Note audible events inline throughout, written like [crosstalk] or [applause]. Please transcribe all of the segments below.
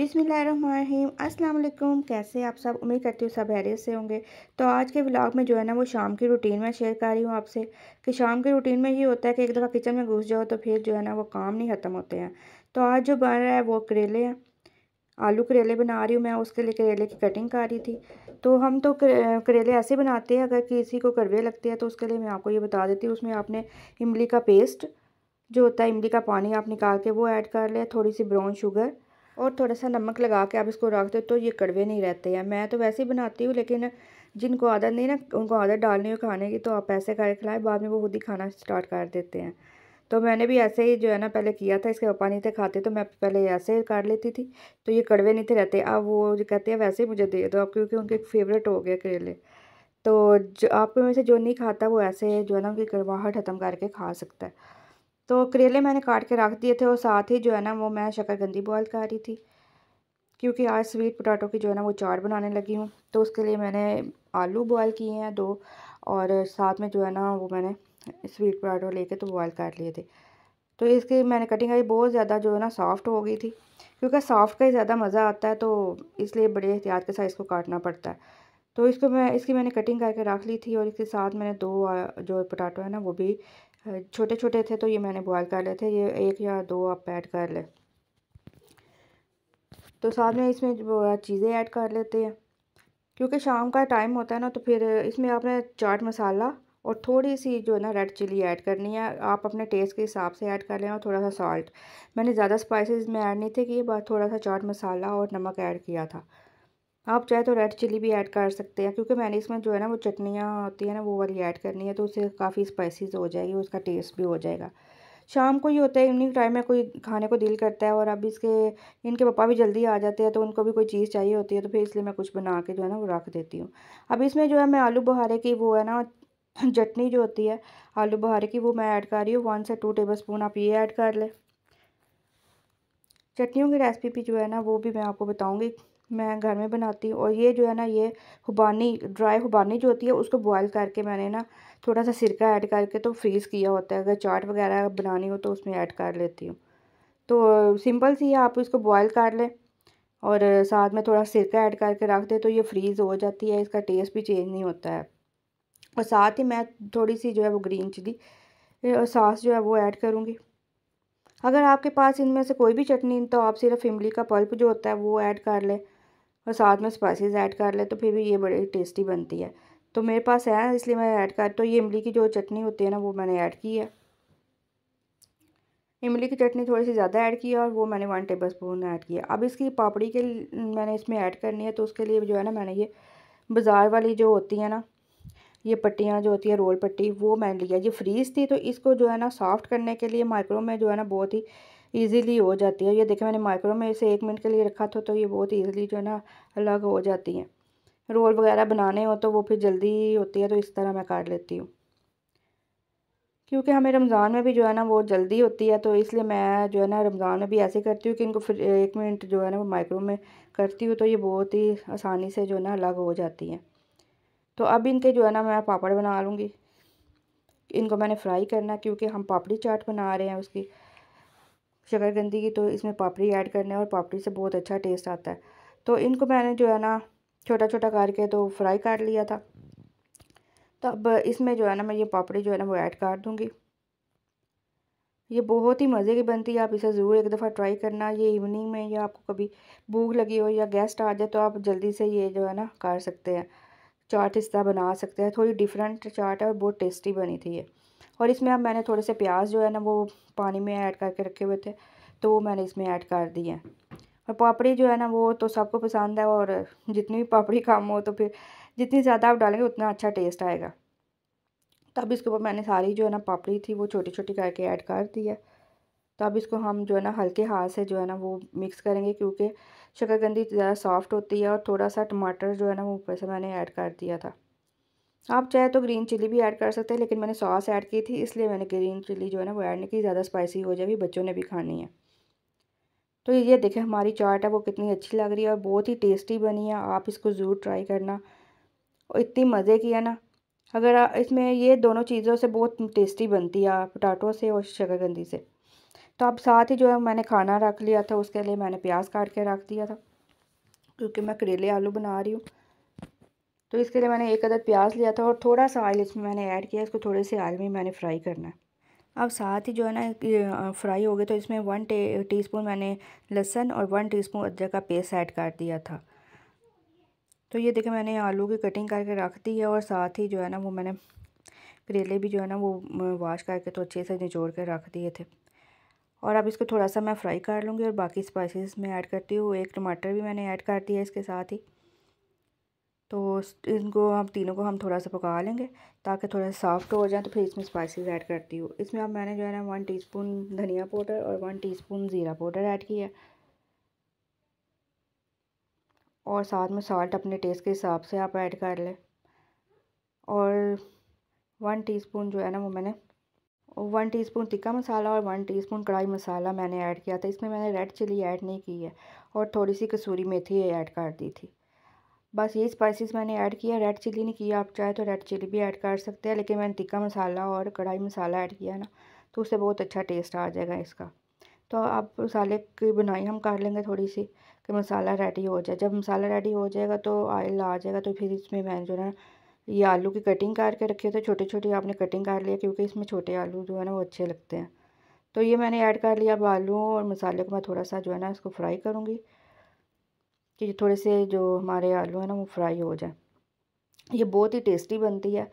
बिसमीम अस्सलाम कैसे आप सब उम्मीद करती हूँ सब हैरियत से होंगे तो आज के व्लॉग में जो है ना वो शाम की रूटीन में शेयर कर रही हूँ आपसे कि शाम की रूटीन में ये होता है कि एक दफ़ा किचन में घुस जाओ तो फिर जो है ना वो काम नहीं ख़त्म होते हैं तो आज जो बन रहा है वो करेले हैं आलू करेले बना रही हूँ मैं उसके लिए करेले की कटिंग कर रही थी तो हम तो करेले ऐसे बनाते हैं अगर किसी को कड़वे लगते हैं तो उसके लिए मैं आपको ये बता देती हूँ उसमें आपने इमली का पेस्ट जो होता है इमली का पानी आप निकाल के वो ऐड कर लें थोड़ी सी ब्राउन शुगर और थोड़ा सा नमक लगा के आप इसको रख दो तो ये कड़वे नहीं रहते हैं मैं तो वैसे ही बनाती हूँ लेकिन जिनको आदत नहीं ना उनको आदत डालनी हो खाने की तो आप ऐसे करके खिलाएं बाद में वो खुद ही खाना स्टार्ट कर देते हैं तो मैंने भी ऐसे ही जो है ना पहले किया था इसके पापा नहीं थे खाते तो मैं पहले ऐसे ही कर लेती थी तो ये कड़वे नहीं थे रहते अब वो जो कहते हैं वैसे ही मुझे दे दो आप क्योंकि उनके फेवरेट हो गए करेले तो जो आप में से जो नहीं खाता वो ऐसे जो है ना उनकी कड़वाहट ख़त्म करके खा सकता है तो करेले मैंने काट के रख दिए थे और साथ ही जो है ना वो मैं शकरकंदी बॉयल कर रही थी क्योंकि आज स्वीट पोटाटो की जो है ना वो चाट बनाने लगी हूँ तो उसके लिए मैंने आलू बॉयल किए हैं दो और साथ में जो है ना वो मैंने स्वीट पोटाटो लेके तो बॉयल कर लिए थे तो इसकी मैंने कटिंग आई बहुत ज़्यादा जो है ना सॉफ्ट हो गई थी क्योंकि सॉफ्ट का ही ज़्यादा मज़ा आता है तो इसलिए बड़े एहतियात के साथ इसको काटना पड़ता है तो इसको मैं इसकी मैंने कटिंग करके रख ली थी और इसके साथ मैंने दो जो पोटाटो है ना वो भी छोटे छोटे थे तो ये मैंने बॉयल कर लिए थे ये एक या दो आप ऐड कर ले तो साथ में इसमें जो चीज़ें ऐड कर लेते हैं क्योंकि शाम का टाइम होता है ना तो फिर इसमें आपने चाट मसाला और थोड़ी सी जो है ना रेड चिली ऐड करनी है आप अपने टेस्ट के हिसाब से ऐड कर लें और थोड़ा सा सॉल्ट मैंने ज़्यादा स्पाइसेस में ऐड नहीं थे कि बस थोड़ा सा चाट मसाला और नमक ऐड किया था आप चाहे तो रेड चिली भी ऐड कर सकते हैं क्योंकि मैंने इसमें जो है ना वो चटनियाँ होती है ना वो वाली ऐड करनी है तो उससे काफ़ी स्पाइसी हो जाएगी उसका टेस्ट भी हो जाएगा शाम को ही होता है इवनिंग टाइम में कोई खाने को दिल करता है और अब इसके इनके पापा भी जल्दी आ जाते हैं तो उनको भी कोई चीज़ चाहिए होती है तो फिर इसलिए मैं कुछ बना के जो है ना वो रख देती हूँ अब इसमें जो है मैं आलू बुहारे की वो है ना [clears throat] चटनी जो होती है आलू बुहारे की वो मैं ऐड कर रही हूँ वन से टू टेबल स्पून आप ये ऐड कर लें चटनियों की रेसिपी भी जो है ना वो भी मैं आपको बताऊँगी मैं घर में बनाती हूँ और ये जो है ना ये हुबानी ड्राई हुबानी जो होती है उसको बॉईल करके मैंने ना थोड़ा सा सिरका ऐड करके तो फ्रीज़ किया होता है अगर चाट वगैरह बनानी हो तो उसमें ऐड कर लेती हूँ तो सिंपल सी है आप इसको बॉईल कर लें और साथ में थोड़ा सिरका ऐड करके रख दें तो ये फ्रीज़ हो जाती है इसका टेस्ट भी चेंज नहीं होता है और साथ ही मैं थोड़ी सी जो है वो ग्रीन चिली और सास जो है वो ऐड करूँगी अगर आपके पास इनमें से कोई भी चटनी तो आप सिर्फ इमली का पल्प जो होता है वो ऐड कर लें और साथ में स्पाइसेस ऐड कर ले तो फिर भी ये बड़ी टेस्टी बनती है तो मेरे पास है इसलिए मैं ऐड कर तो ये इमली की जो चटनी होती है ना वो मैंने ऐड की है इमली की चटनी थोड़ी सी ज़्यादा ऐड की है और वो मैंने वन टेबल स्पून ऐड किया अब इसकी पापड़ी के मैंने इसमें ऐड करनी है तो उसके लिए जो है ना मैंने ये बाज़ार वाली जो होती है ना ये पट्टियाँ जो होती है रोल पट्टी वो मैंने लिया ये फ्रीज़ थी तो इसको जो है ना सॉफ्ट करने के लिए माइक्रो में जो है ना बहुत ही ईज़िली हो जाती है ये देखें मैंने माइक्रो में इसे एक मिनट के लिए रखा था तो ये बहुत ईज़िली जो है ना अलग हो जाती है रोल वगैरह बनाने हो तो वो फिर जल्दी होती है तो इस तरह मैं काट लेती हूँ क्योंकि हमें रमज़ान में भी जो है ना वो जल्दी होती है तो इसलिए मैं जो है ना रमज़ान में भी ऐसे करती हूँ कि इनको फिर एक मिनट जो है ना वो माइक्रो में करती हूँ तो ये बहुत ही आसानी से जो है ना अलग हो जाती है तो अब इनके जो है ना मैं पापड़ बना लूँगी इनको मैंने फ्राई करना क्योंकि हम पापड़ी चाट बना रहे हैं उसकी शकरकंदी की तो इसमें पापड़ी ऐड करना है और पापड़ी से बहुत अच्छा टेस्ट आता है तो इनको मैंने जो है ना छोटा छोटा करके तो फ्राई कर लिया था तो अब इसमें जो है ना मैं ये पापड़ी जो है ना वो ऐड कर दूँगी ये बहुत ही मज़े की बनती है आप इसे ज़रूर एक दफ़ा ट्राई करना ये इवनिंग में या आपको कभी भूख लगी हो या गेस्ट आ जाए तो आप जल्दी से ये जो है ना कर सकते हैं चाट इस तरह बना सकते हैं थोड़ी डिफरेंट चाट है और बहुत टेस्टी बनी थी ये और इसमें अब मैंने थोड़े से प्याज जो है ना वो पानी में ऐड करके रखे हुए थे तो वो मैंने इसमें ऐड कर दिए हैं और पापड़ी जो है ना वो तो सबको पसंद है और जितनी भी पापड़ी कम हो तो फिर जितनी ज़्यादा आप डालेंगे उतना अच्छा टेस्ट आएगा तो अब इसके ऊपर मैंने सारी जो है ना पापड़ी थी वो छोटी छोटी करके ऐड कर दी है तो अब इसको हम जो है ना हल्के हाथ से जो है ना वो मिक्स करेंगे क्योंकि शकरकंदी ज़्यादा सॉफ्ट होती है और थोड़ा सा टमाटर जो है ना वो ऊपर से मैंने ऐड कर दिया था आप चाहे तो ग्रीन चिली भी ऐड कर सकते हैं लेकिन मैंने सॉस ऐड की थी इसलिए मैंने ग्रीन चिली जो है ना वो ऐड नहीं की ज़्यादा स्पाइसी हो जाएगी बच्चों ने भी खानी है तो ये देखें हमारी चाट है वो कितनी अच्छी लग रही है और बहुत ही टेस्टी बनी है आप इसको ज़रूर ट्राई करना और इतनी मज़े की है ना अगर इसमें ये दोनों चीज़ों से बहुत टेस्टी बनती है पटाटो से और शकरकंदी से तो अब साथ ही जो है मैंने खाना रख लिया था उसके लिए मैंने प्याज काट के रख दिया था क्योंकि मैं करेले आलू बना रही हूँ तो इसके लिए मैंने एक अदद प्याज लिया था और थोड़ा सा ऑयल इसमें मैंने ऐड किया इसको थोड़े से ऑयल में मैंने फ्राई करना है अब साथ ही जो है ना फ्राई हो गए तो इसमें वन टे स्पून मैंने लहसुन और वन टी स्पून अदरक का पेस्ट ऐड कर दिया था तो ये देखिए मैंने आलू की कटिंग करके रख दी है और साथ ही जो है ना वो मैंने करेले भी जो है ना वो वाश करके तो अच्छे से निचोड़ कर रख दिए थे और अब इसको थोड़ा सा मैं फ्राई कर लूँगी और बाकी स्पाइसेस में ऐड करती हूँ एक टमाटर भी मैंने ऐड कर दिया इसके साथ ही तो इनको हम तीनों को हम थोड़ा सा पका लेंगे ताकि थोड़ा सॉफ्ट हो जाए तो फिर इसमें स्पाइसेस ऐड करती हूँ इसमें अब मैंने जो है ना वन टीस्पून धनिया पाउडर और वन टीस्पून ज़ीरा पाउडर ऐड किया और साथ में सॉल्ट अपने टेस्ट के हिसाब से आप ऐड कर लें और वन टी जो है ना वो मैंने वन टीस्पून तिक्का मसाला और वन टीस्पून कढ़ाई मसाला मैंने ऐड किया था इसमें मैंने रेड चिली ऐड नहीं की है और थोड़ी सी कसूरी मेथी ऐड कर दी थी बस ये स्पाइसेस मैंने ऐड किया रेड चिली नहीं किया आप चाहे तो रेड चिली भी ऐड कर सकते हैं लेकिन मैंने टिक्का मसाला और कढ़ाई मसाला ऐड किया है ना तो उससे बहुत अच्छा टेस्ट आ जाएगा इसका तो आप मसाले की बुनाई हम कर लेंगे थोड़ी सी कि मसाला रेडी हो जाए जब मसाला रेडी हो जाएगा तो ऑयल आ जाएगा तो फिर इसमें मैंने जो है ये आलू की कटिंग करके रखी तो छोटी छोटी आपने कटिंग कर लिया क्योंकि इसमें छोटे आलू जो है ना वो अच्छे लगते हैं तो ये मैंने ऐड कर लिया अब आलू और मसाले को मैं थोड़ा सा जो है ना इसको फ्राई करूँगी कि थोड़े से जो हमारे आलू हैं ना वो फ्राई हो जाए ये बहुत ही टेस्टी बनती है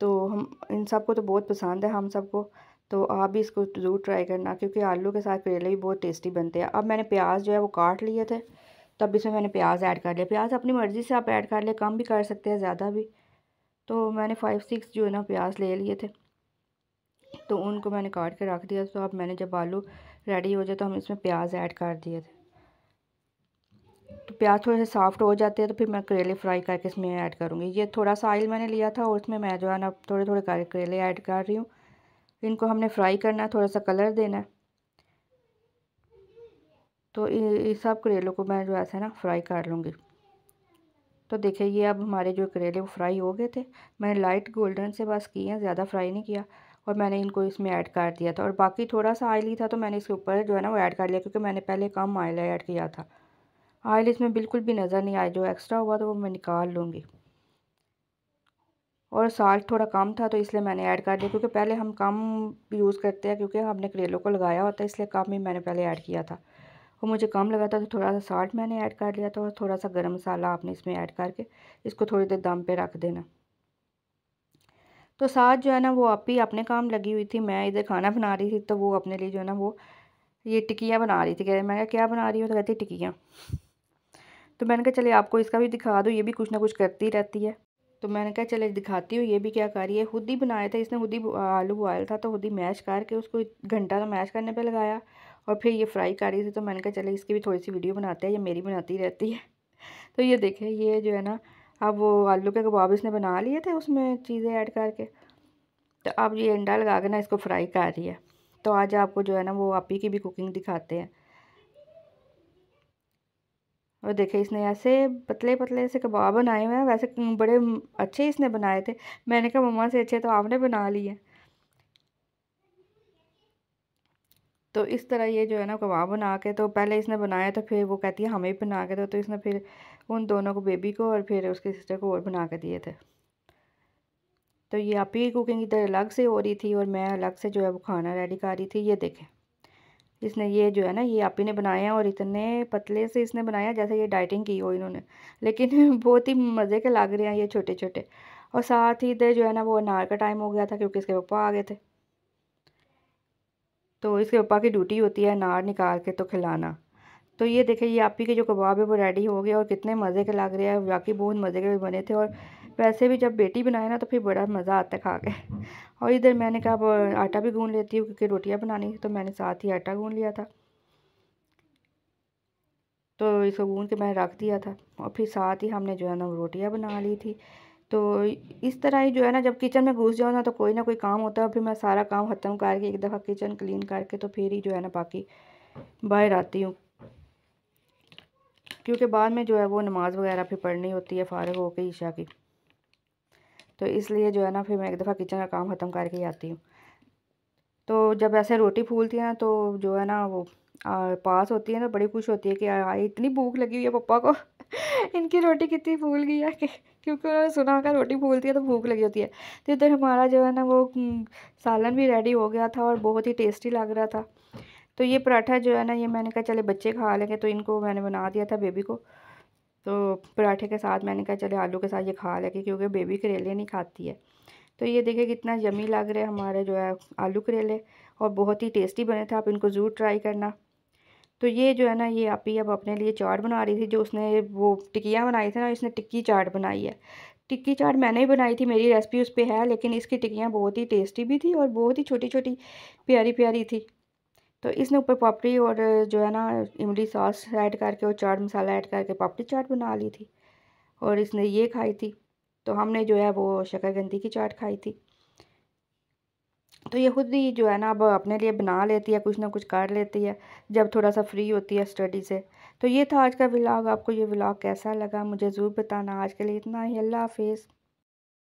तो हम इन सब को तो बहुत पसंद है हम सबको तो आप भी इसको ज़रूर ट्राई करना क्योंकि आलू के साथ करेले भी बहुत टेस्टी बनते हैं अब मैंने प्याज जो है वो काट लिए थे तो अब इसमें मैंने प्याज ऐड कर लिया प्याज अपनी मर्ज़ी से आप ऐड कर ले कम भी कर सकते हैं ज़्यादा भी तो मैंने फाइव सिक्स जो है ना प्याज ले लिए थे तो उनको मैंने काट के रख दिया तो अब मैंने जब आलू रेडी हो जाए तो हम इसमें प्याज ऐड कर दिए थे प्याज थोड़े से सॉफ्ट हो जाते हैं तो फिर मैं करेले फ्राई करके इसमें ऐड करूँगी ये थोड़ा सा ऑयल मैंने लिया था और इसमें मैं जो है ना थोड़े थोड़े करके करेले ऐड कर रही हूँ इनको हमने फ्राई करना है थोड़ा सा कलर देना है तो इस सब करेलों को मैं जो ऐसे ना फ्राई कर लूँगी तो देखिए ये अब हमारे जो करेले वो फ्राई हो गए थे मैंने लाइट गोल्डन से बस किए हैं ज़्यादा फ्राई नहीं किया और मैंने इनको इसमें ऐड कर दिया था और बाकी थोड़ा सा ऑयली था तो मैंने इसके ऊपर जो है ना वो ऐड कर लिया क्योंकि मैंने पहले कम ऑयल ऐड किया था आयल इसमें बिल्कुल भी नज़र नहीं आया जो एक्स्ट्रा हुआ तो वो मैं निकाल लूँगी और साल्ट थोड़ा कम था तो इसलिए मैंने ऐड कर दिया क्योंकि पहले हम कम यूज़ करते हैं क्योंकि हमने करेलों को लगाया होता है इसलिए कम ही मैंने पहले ऐड किया था और मुझे कम लगा था तो थोड़ा सा साल्ट मैंने ऐड कर लिया था और थोड़ा सा गर्म मसाला आपने इसमें ऐड करके इसको थोड़ी देर दम पर रख देना तो साथ जो है ना वो आप ही अपने काम लगी हुई थी मैं इधर खाना बना रही थी तो वो अपने लिए जो है ना वो ये टिकियाँ बना रही थी कह मैंने मैं क्या बना रही हूँ तो कहती टिकियाँ तो मैंने कहा चले आपको इसका भी दिखा दो ये भी कुछ ना कुछ करती रहती है तो मैंने कहा चले दिखाती हूँ ये भी क्या कर रही है खुद ही बनाया था इसने खुद ही आलू बॉयल था तो खुद ही मैश करके उसको घंटा मैश तो करने पे लगाया और फिर ये फ्राई कर रही थी तो मैंने कहा चले इसकी भी थोड़ी सी वीडियो बनाते हैं ये मेरी बनाती रहती है [laughs] तो ये देखे ये जो है ना अब वो आलू के कबाब इसने बना लिए थे उसमें चीज़ें ऐड करके तो अब ये अंडा लगा के ना इसको फ्राई कर रही है तो आज आपको जो है ना वो आप ही की भी कुकिंग दिखाते हैं और देखिए इसने ऐसे पतले पतले से कबाब बनाए हुए हैं वैसे बड़े अच्छे इसने बनाए थे मैंने कहा मम्मा से अच्छे तो आपने बना लिए तो इस तरह ये जो है ना कबाब बना के तो पहले इसने बनाया तो फिर वो कहती है हमें बना के दो तो इसने फिर उन दोनों को बेबी को और फिर उसके सिस्टर को और बना के दिए थे तो ये आपकी कुकिंग इधर अलग से हो रही थी और मैं अलग से जो है वो खाना रेडी कर रही थी ये देखें जिसने ये जो है ना ये आप ही ने बनाया और इतने पतले से इसने बनाया जैसे ये डाइटिंग की हो इन्होंने [laughs] लेकिन बहुत ही मज़े के लग रहे हैं ये छोटे छोटे और साथ ही इधर जो है ना वो अनार का टाइम हो गया था क्योंकि इसके पापा आ गए थे तो इसके पापा की ड्यूटी होती है अनार निकाल के तो खिलाना तो ये देखे ये आप ही के जो कबाब है वो रेडी हो गए और कितने मज़े के लग रहे हैं बाकी बहुत मज़े के बने थे और वैसे भी जब बेटी बनाए ना तो फिर बड़ा मज़ा आता है खा के और इधर मैंने कहा अब आटा भी गूँध लेती हूँ क्योंकि रोटियाँ बनानी है तो मैंने साथ ही आटा गूँध लिया था तो इसको गूँध के मैंने रख दिया था और फिर साथ ही हमने जो है ना रोटियाँ बना ली थी तो इस तरह ही जो है ना जब किचन में घुस जाओ ना तो कोई ना कोई काम होता है फिर मैं सारा काम ख़त्म करके एक दफ़ा किचन क्लीन करके तो फिर ही जो है ना बाकी बाहर आती हूँ क्योंकि बाद में जो है वो नमाज़ वगैरह फिर पढ़नी होती है फ़ारग होकर ईशा की तो इसलिए जो है ना फिर मैं एक दफ़ा किचन का काम ख़त्म करके आती हूँ तो जब ऐसे रोटी फूलती है ना तो जो है ना वो आ, पास होती है ना तो बड़ी खुश होती है कि आई इतनी भूख लगी हुई है पप्पा को [laughs] इनकी रोटी कितनी फूल गई है [laughs] क्योंकि उन्होंने सुना होगा रोटी फूलती है तो भूख लगी होती है तो इधर हमारा जो है ना वो सालन भी रेडी हो गया था और बहुत ही टेस्टी लग रहा था तो ये पराठा जो है ना ये मैंने कहा चले बच्चे खा लेंगे तो इनको मैंने बना दिया था बेबी को तो पराठे के साथ मैंने कहा चले आलू के साथ ये खा लेके क्योंकि बेबी करेले नहीं खाती है तो ये देखिए कितना यमी लग रहा है हमारे जो है आलू करेले और बहुत ही टेस्टी बने थे आप इनको ज़रूर ट्राई करना तो ये जो है ना ये आप ही अब अपने लिए चाट बना रही थी जो उसने वो टिक्कियाँ बनाई थी ना इसने टिक्की चाट बनाई है टिक्की चाट मैंने ही बनाई थी मेरी रेसिपी उस पर है लेकिन इसकी टिक्कियाँ बहुत ही टेस्टी भी थी और बहुत ही छोटी छोटी प्यारी प्यारी थी तो इसने ऊपर पापड़ी और जो है ना इमली सॉस ऐड करके और चाट मसाला ऐड करके पापड़ी चाट बना ली थी और इसने ये खाई थी तो हमने जो है वो शकरगंदी की चाट खाई थी तो ये खुद ही जो है ना अब अपने लिए बना लेती है कुछ ना कुछ कर लेती है जब थोड़ा सा फ्री होती है स्टडी से तो ये था आज का व्लॉग आपको ये व्लॉग कैसा लगा मुझे ज़रूर बताना आज के लिए इतना ही अल्लाह हाफिज़